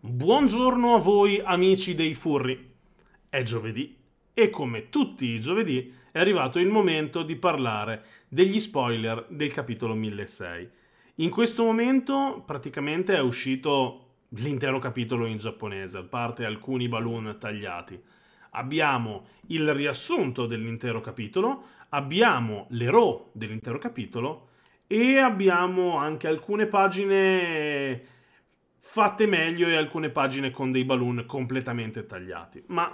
Buongiorno a voi amici dei furri. È giovedì e come tutti i giovedì è arrivato il momento di parlare degli spoiler del capitolo 1006. In questo momento praticamente è uscito l'intero capitolo in giapponese, a parte alcuni balloon tagliati. Abbiamo il riassunto dell'intero capitolo, abbiamo l'ero dell'intero capitolo e abbiamo anche alcune pagine fatte meglio e alcune pagine con dei balloon completamente tagliati. Ma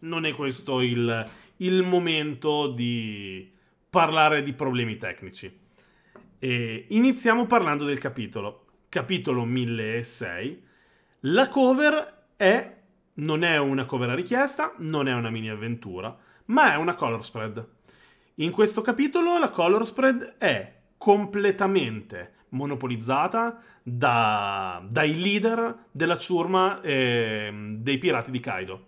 non è questo il, il momento di parlare di problemi tecnici. E iniziamo parlando del capitolo. Capitolo 1006. La cover è, non è una cover a richiesta, non è una mini avventura, ma è una color spread. In questo capitolo la color spread è completamente monopolizzata da, dai leader della ciurma eh, dei pirati di Kaido.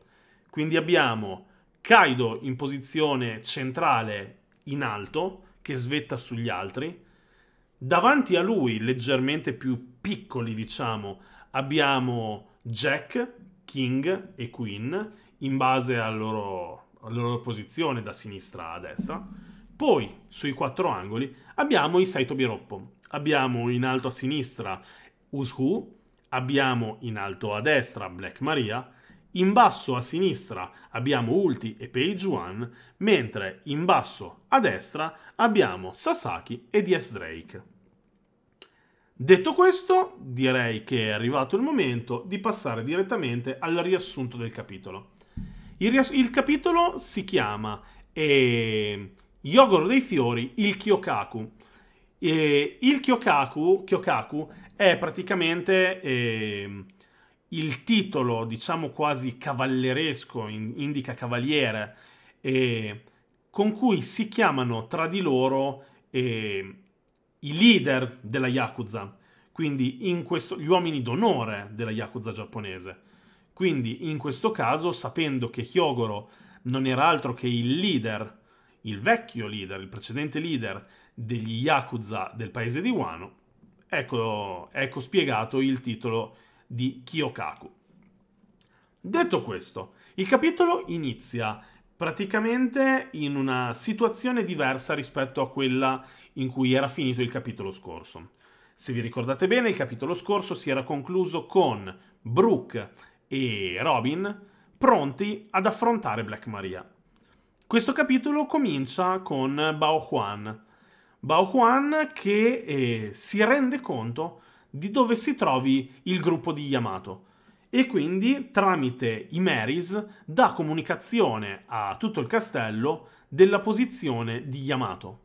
Quindi abbiamo Kaido in posizione centrale in alto, che svetta sugli altri. Davanti a lui, leggermente più piccoli, diciamo, abbiamo Jack, King e Queen, in base alla loro, alla loro posizione da sinistra a destra. Poi, sui quattro angoli, abbiamo i sei Tobiroppo, abbiamo in alto a sinistra Ushu, abbiamo in alto a destra Black Maria, in basso a sinistra abbiamo Ulti e Page One, mentre in basso a destra abbiamo Sasaki e DS Drake. Detto questo, direi che è arrivato il momento di passare direttamente al riassunto del capitolo. Il, il capitolo si chiama eh, Yogoro dei Fiori, il Kyokaku, e il Kyokaku, Kyokaku è praticamente eh, il titolo, diciamo quasi cavalleresco, in, indica cavaliere, eh, con cui si chiamano tra di loro eh, i leader della Yakuza, quindi questo, gli uomini d'onore della Yakuza giapponese. Quindi in questo caso, sapendo che Hyogoro non era altro che il leader, il vecchio leader, il precedente leader degli Yakuza del paese di Wano, ecco, ecco spiegato il titolo di Kyokaku. Detto questo, il capitolo inizia praticamente in una situazione diversa rispetto a quella in cui era finito il capitolo scorso. Se vi ricordate bene, il capitolo scorso si era concluso con Brooke e Robin pronti ad affrontare Black Maria. Questo capitolo comincia con Bao Juan, Bao Kuan che eh, si rende conto di dove si trovi il gruppo di Yamato e quindi tramite i Meris dà comunicazione a tutto il castello della posizione di Yamato.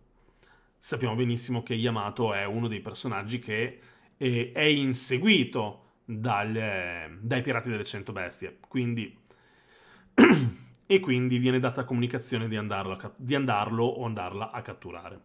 Sappiamo benissimo che Yamato è uno dei personaggi che eh, è inseguito dal, eh, dai pirati delle 100 bestie, quindi e quindi viene data comunicazione di andarlo, a, di andarlo o andarla a catturare.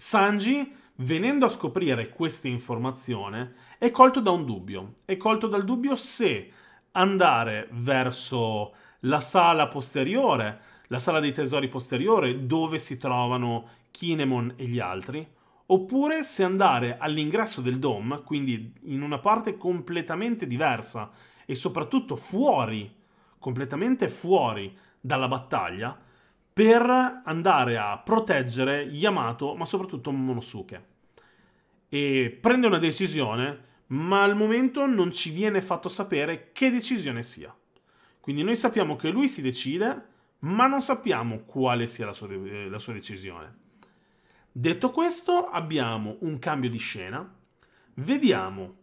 Sanji, venendo a scoprire questa informazione, è colto da un dubbio. È colto dal dubbio se andare verso la sala posteriore, la sala dei tesori posteriore, dove si trovano Kinemon e gli altri, oppure se andare all'ingresso del DOM, quindi in una parte completamente diversa e soprattutto fuori, completamente fuori dalla battaglia, per andare a proteggere Yamato, ma soprattutto Monosuke. E prende una decisione, ma al momento non ci viene fatto sapere che decisione sia. Quindi noi sappiamo che lui si decide, ma non sappiamo quale sia la sua, eh, la sua decisione. Detto questo, abbiamo un cambio di scena. Vediamo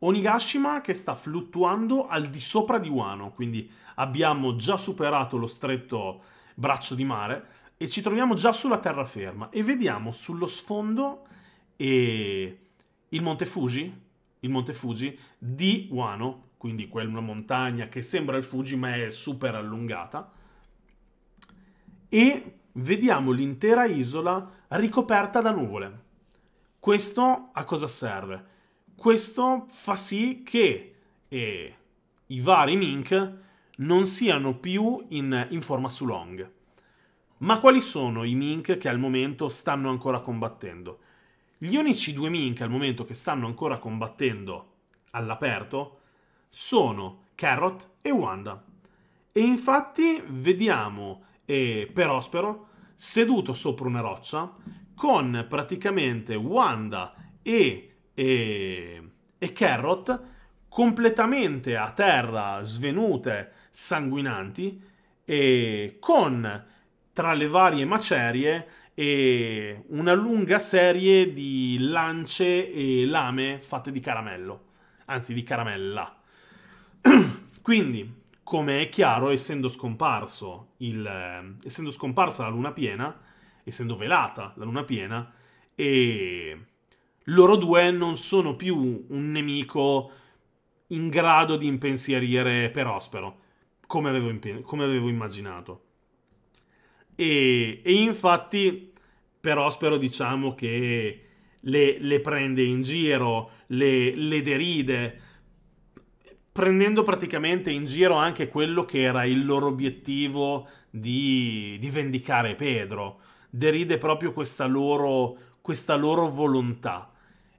Onigashima che sta fluttuando al di sopra di Wano, quindi abbiamo già superato lo stretto braccio di mare e ci troviamo già sulla terraferma e vediamo sullo sfondo eh, il Monte Fuji, il Monte Fuji di Wano, quindi quella montagna che sembra il Fuji ma è super allungata e vediamo l'intera isola ricoperta da nuvole. Questo a cosa serve? Questo fa sì che eh, i vari Mink non siano più in, in forma su long. Ma quali sono i Mink che al momento stanno ancora combattendo? Gli unici due Mink al momento che stanno ancora combattendo all'aperto sono Carrot e Wanda. E infatti vediamo eh, Perospero seduto sopra una roccia con praticamente Wanda e, e, e Carrot completamente a terra, svenute, sanguinanti, e con tra le varie macerie e una lunga serie di lance e lame fatte di caramello, anzi di caramella. Quindi, come è chiaro, essendo, scomparso il, essendo scomparsa la luna piena, essendo velata la luna piena, e loro due non sono più un nemico in grado di impensierire Perospero, come avevo, come avevo immaginato. E, e, infatti Perospero diciamo che le, le prende in giro, le, le deride, prendendo praticamente in giro anche quello che era il loro obiettivo di, di vendicare Pedro. Deride proprio questa loro, questa loro volontà.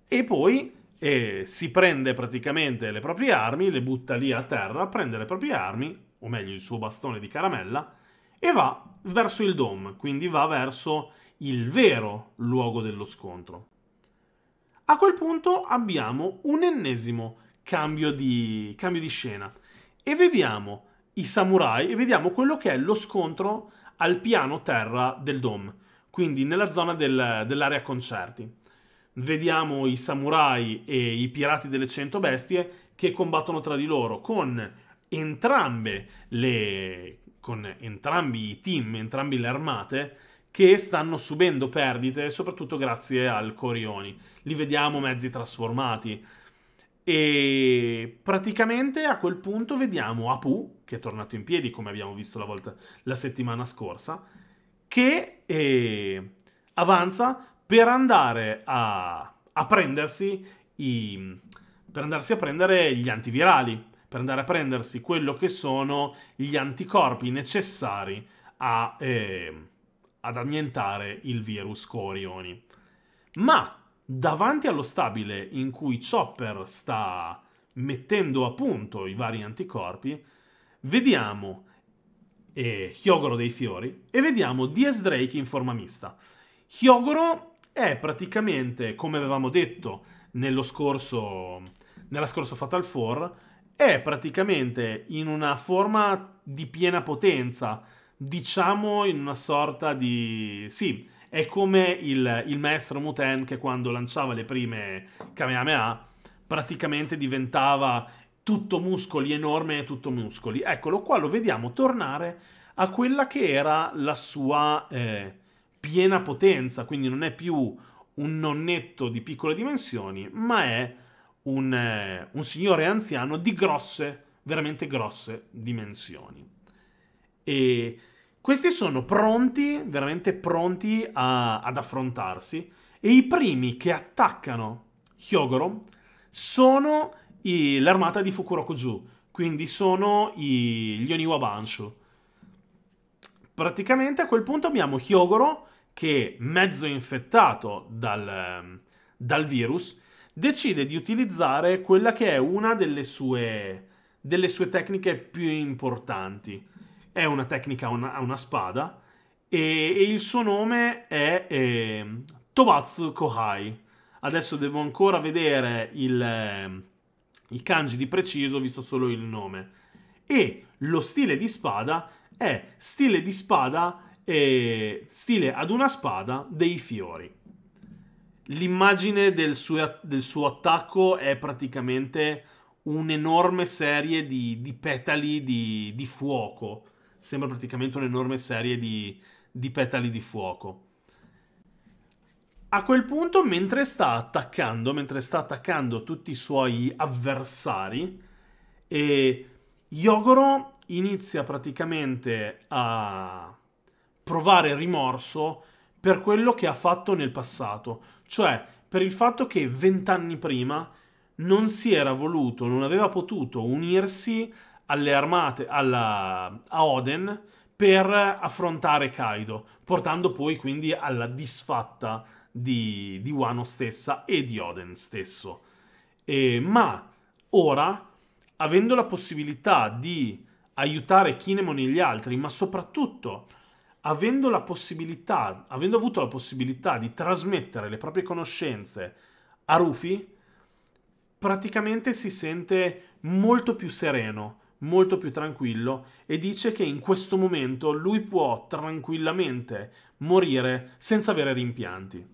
E poi e si prende praticamente le proprie armi, le butta lì a terra, prende le proprie armi, o meglio il suo bastone di caramella, e va verso il Dom, quindi va verso il vero luogo dello scontro. A quel punto abbiamo un ennesimo cambio di, cambio di scena e vediamo i samurai e vediamo quello che è lo scontro al piano terra del Dom, quindi nella zona del, dell'area concerti vediamo i samurai e i pirati delle 100 bestie che combattono tra di loro con entrambe le con entrambi i team, entrambe le armate che stanno subendo perdite, soprattutto grazie al Corioni. Li vediamo mezzi trasformati. E praticamente a quel punto vediamo Apu, che è tornato in piedi, come abbiamo visto la, volta, la settimana scorsa, che eh, avanza per andare a, a prendersi i, per andarsi a prendere gli antivirali, per andare a prendersi quello che sono gli anticorpi necessari a, eh, ad annientare il virus Corioni. Ma davanti allo stabile in cui Chopper sta mettendo a punto i vari anticorpi, vediamo eh, Hyogoro dei Fiori e vediamo DS Drake in forma mista. Hyogoro è eh, praticamente, come avevamo detto nello scorso, nella scorsa Fatal 4, è praticamente in una forma di piena potenza, diciamo in una sorta di... sì, è come il, il maestro Muten che quando lanciava le prime Kamehameha praticamente diventava tutto muscoli, enorme tutto muscoli. Eccolo qua, lo vediamo tornare a quella che era la sua... Eh, piena potenza, quindi non è più un nonnetto di piccole dimensioni, ma è un, eh, un signore anziano di grosse, veramente grosse dimensioni. E questi sono pronti, veramente pronti a, ad affrontarsi. E i primi che attaccano Hyogoro sono l'armata di Fukurokuju, quindi sono i, gli Oniwa Banshu. Praticamente a quel punto abbiamo Hyogoro che mezzo infettato dal, ehm, dal virus, decide di utilizzare quella che è una delle sue, delle sue tecniche più importanti. È una tecnica a una, una, spada e, e, il suo nome è eh, Tobatsu Kohai. Adesso devo ancora vedere il, eh, i kanji di preciso, visto solo il nome. E lo stile di spada è stile di spada e stile ad una spada dei fiori. L'immagine del suo, del suo attacco è praticamente un'enorme serie di, di petali di, di, fuoco. Sembra praticamente un'enorme serie di, di petali di fuoco. A quel punto, mentre sta attaccando, mentre sta attaccando tutti i suoi avversari, e Yogoro inizia praticamente a provare rimorso per quello che ha fatto nel passato, cioè per il fatto che vent'anni prima non si era voluto, non aveva potuto unirsi alle armate alla, a Oden per affrontare Kaido, portando poi quindi alla disfatta di, di Wano stessa e di Oden stesso. E, ma ora, avendo la possibilità di aiutare Kinemon e gli altri, ma soprattutto avendo la possibilità, avendo avuto la possibilità di trasmettere le proprie conoscenze a Rufy, praticamente si sente molto più sereno, molto più tranquillo e dice che in questo momento lui può tranquillamente morire senza avere rimpianti.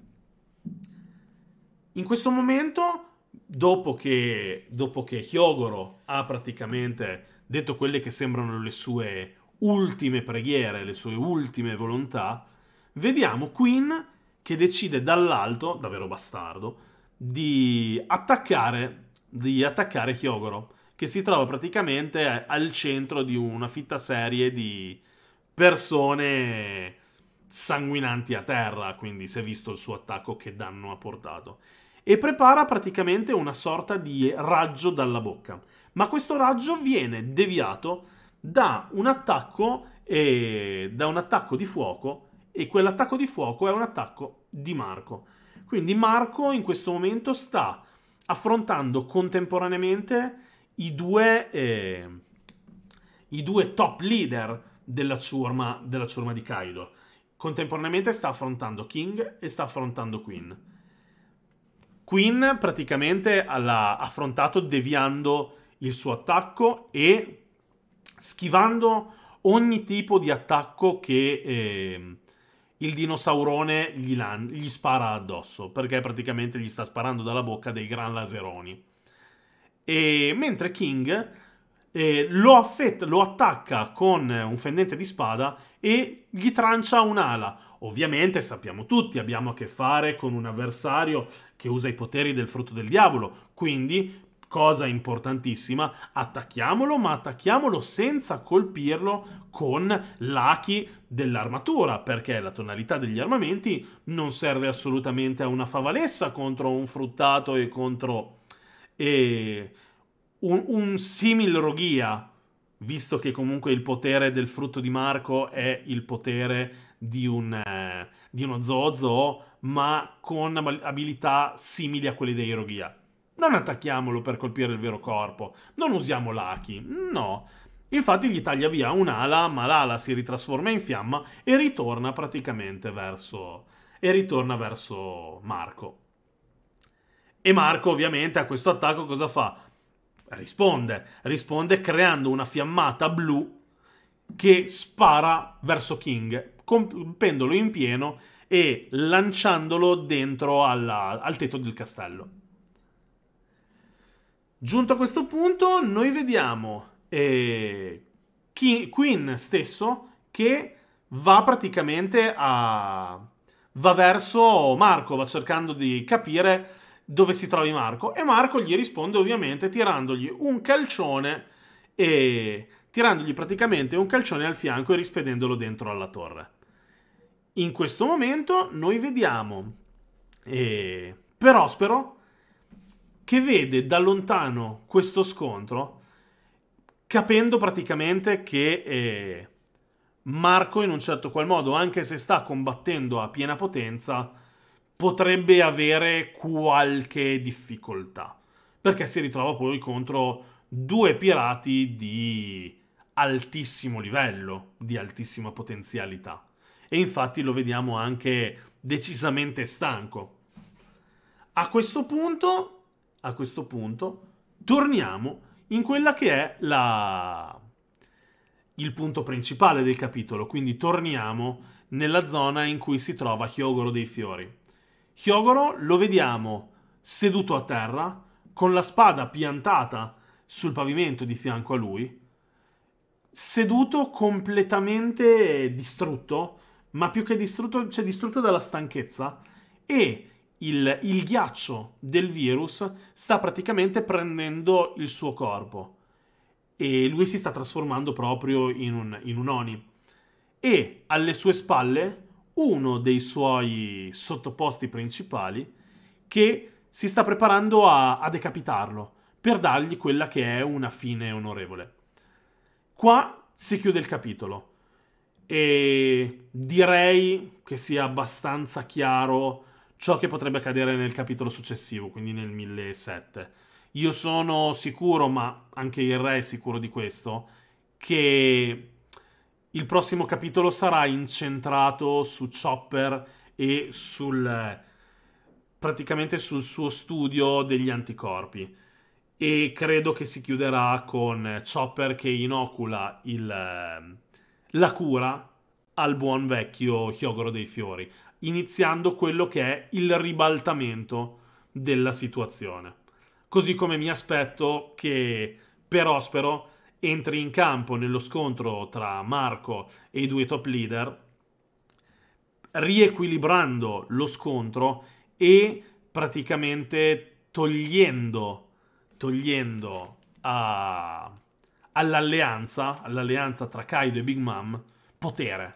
In questo momento, dopo che, dopo che Hyogoro ha praticamente detto quelle che sembrano le sue ultime preghiere, le sue ultime volontà, vediamo Queen che decide dall'alto, davvero bastardo, di attaccare, di attaccare Hyogoro, che si trova praticamente al centro di una fitta serie di persone sanguinanti a terra, quindi si è visto il suo attacco che danno ha portato. E prepara praticamente una sorta di raggio dalla bocca, ma questo raggio viene deviato da un attacco, e, da un attacco di fuoco e quell'attacco di fuoco è un attacco di Marco. Quindi Marco in questo momento sta affrontando contemporaneamente i due, eh, i due top leader della ciurma, della ciurma di Kaido. Contemporaneamente sta affrontando King e sta affrontando Queen. Queen praticamente l'ha affrontato deviando il suo attacco e schivando ogni tipo di attacco che eh, il dinosaurone gli, lan- gli spara addosso, perché praticamente gli sta sparando dalla bocca dei gran laseroni. E mentre King eh, lo, affetta, lo attacca con un fendente di spada e gli trancia un'ala. Ovviamente sappiamo tutti, abbiamo a che fare con un avversario che usa i poteri del frutto del diavolo, quindi cosa importantissima, attacchiamolo, ma attacchiamolo senza colpirlo con l'achi dell'armatura, perché la tonalità degli armamenti non serve assolutamente a una favalessa contro un fruttato e contro e un, un simil roghia, visto che comunque il potere del frutto di Marco è il potere di, un, eh, di uno zozo, ma con abilità simili a quelle dei roghia. Non attacchiamolo per colpire il vero corpo, non usiamo l'Aki, no. Infatti gli taglia via un'ala, ma l'ala si ritrasforma in fiamma e ritorna praticamente verso... e ritorna verso Marco. E Marco ovviamente a questo attacco cosa fa? Risponde, risponde creando una fiammata blu che spara verso King, colpendolo in pieno e lanciandolo dentro alla, al tetto del castello. Giunto a questo punto, noi vediamo eh, Queen stesso che va praticamente a... va verso Marco, va cercando di capire dove si trovi Marco e Marco gli risponde ovviamente tirandogli un calcione e tirandogli praticamente un calcione al fianco e rispedendolo dentro alla torre. In questo momento noi vediamo eh, Perospero che vede da lontano questo scontro, capendo praticamente che eh, Marco, in un certo qual modo, anche se sta combattendo a piena potenza, potrebbe avere qualche difficoltà. Perché si ritrova poi contro due pirati di altissimo livello, di altissima potenzialità. E infatti lo vediamo anche decisamente stanco. A questo punto a questo punto torniamo in quella che è la... il punto principale del capitolo, quindi torniamo nella zona in cui si trova Chiogoro dei Fiori. Chiogoro lo vediamo seduto a terra, con la spada piantata sul pavimento di fianco a lui, seduto completamente distrutto, ma più che distrutto, cioè distrutto dalla stanchezza, e il, il ghiaccio del virus sta praticamente prendendo il suo corpo e lui si sta trasformando proprio in un, in un Oni. E alle sue spalle uno dei suoi sottoposti principali che si sta preparando a, a, decapitarlo per dargli quella che è una fine onorevole. Qua si chiude il capitolo e direi che sia abbastanza chiaro ciò che potrebbe accadere nel capitolo successivo, quindi nel 1007. Io sono sicuro, ma anche il re è sicuro di questo, che il prossimo capitolo sarà incentrato su Chopper e sul praticamente sul suo studio degli anticorpi e credo che si chiuderà con Chopper che inocula il, la cura al buon vecchio Chiogoro dei Fiori iniziando quello che è il ribaltamento della situazione. Così come mi aspetto che Perospero entri in campo nello scontro tra Marco e i due top leader, riequilibrando lo scontro e praticamente togliendo, togliendo all'alleanza, all tra Kaido e Big Mom potere.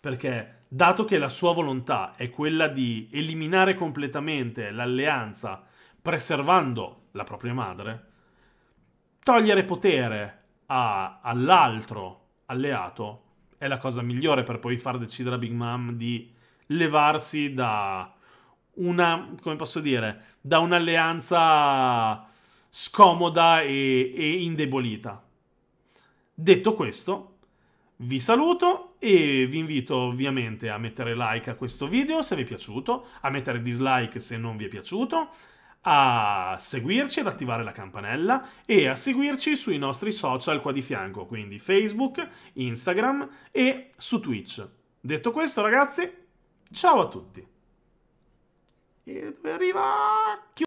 Perché dato che la sua volontà è quella di eliminare completamente l'alleanza, preservando la propria madre, togliere potere all'altro alleato è la cosa migliore per poi far decidere a Big Mom di levarsi da una, come posso dire, da un'alleanza scomoda e, e indebolita. Detto questo, vi saluto e vi invito ovviamente a mettere like a questo video se vi è piaciuto, a mettere dislike se non vi è piaciuto, a seguirci, ad attivare la campanella e a seguirci sui nostri social qua di fianco, quindi Facebook, Instagram e su Twitch. Detto questo ragazzi, ciao a tutti! E dove arriva?